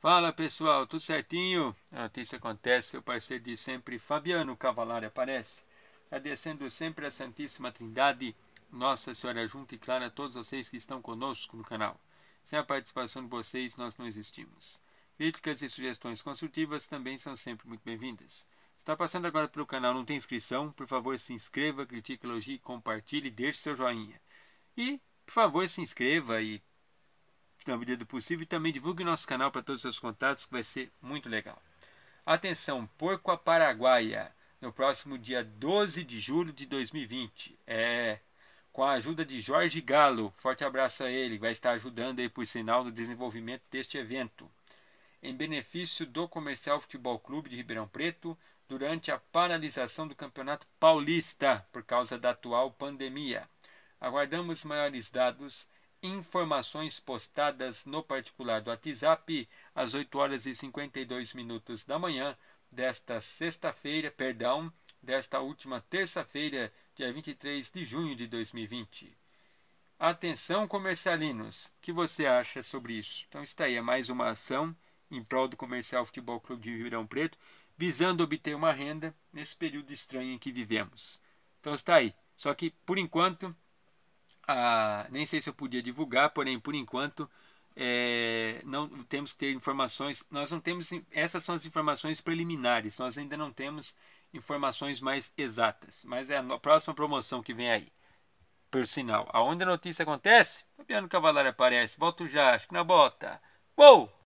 Fala pessoal, tudo certinho? A notícia acontece, seu parceiro de sempre, Fabiano Cavalari aparece, agradecendo sempre a Santíssima Trindade, Nossa Senhora Junta e Clara, a todos vocês que estão conosco no canal. Sem a participação de vocês, nós não existimos. Críticas e sugestões construtivas também são sempre muito bem-vindas. Está passando agora pelo canal, não tem inscrição? Por favor, se inscreva, critique, elogie, compartilhe, deixe seu joinha. E, por favor, se inscreva e na medida do possível e também divulgue nosso canal para todos os seus contatos, que vai ser muito legal. Atenção, Porco a Paraguaia, no próximo dia 12 de julho de 2020. É, com a ajuda de Jorge Galo, forte abraço a ele, vai estar ajudando aí por sinal no desenvolvimento deste evento. Em benefício do Comercial Futebol Clube de Ribeirão Preto, durante a paralisação do Campeonato Paulista por causa da atual pandemia. Aguardamos maiores dados informações postadas no particular do WhatsApp às 8 horas e 52 minutos da manhã desta sexta-feira, perdão, desta última terça-feira, dia 23 de junho de 2020. Atenção comercialinos, o que você acha sobre isso? Então está aí, é mais uma ação em prol do Comercial Futebol Clube de Ribeirão Preto, visando obter uma renda nesse período estranho em que vivemos. Então está aí. Só que, por enquanto, nem sei se eu podia divulgar, porém, por enquanto, é, não temos que ter informações. Nós não temos. Essas são as informações preliminares. Nós ainda não temos informações mais exatas. Mas é a próxima promoção que vem aí. Por sinal, aonde a notícia acontece, Fabiano Cavalari aparece. Volto já, acho que na bota. Uou!